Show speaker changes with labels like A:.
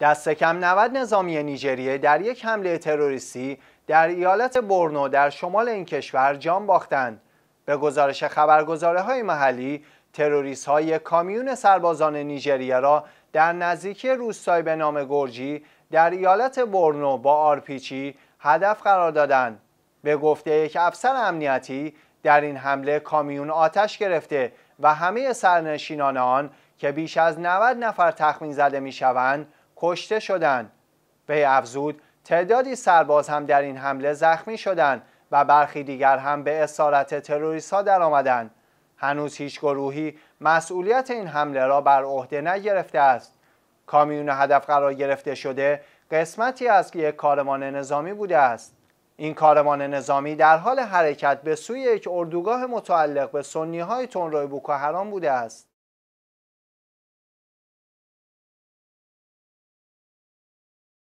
A: دست کم 90 نظامی نیجریه در یک حمله تروریستی در ایالت برنو در شمال این کشور جان باختند. به گزارش خبرگزاره های محلی، تروریست های کامیون سربازان نیجریه را در نزدیکی روستای به نام گرجی در ایالت برنو با آرپیچی هدف قرار دادند. به گفته یک افسر امنیتی در این حمله کامیون آتش گرفته و همه سرنشینان آن که بیش از 90 نفر تخمین زده میشوند کشته شدند به افزود تعدادی سرباز هم در این حمله زخمی شدند و برخی دیگر هم به اسارت تروریست ها در آمدن. هنوز هیچ گروهی مسئولیت این حمله را بر عهده نگرفته است کامیون هدف قرار گرفته شده قسمتی از یک کارمان نظامی بوده است این کارمان نظامی در حال حرکت به سوی یک اردوگاه متعلق به سنی های تنروی بوده است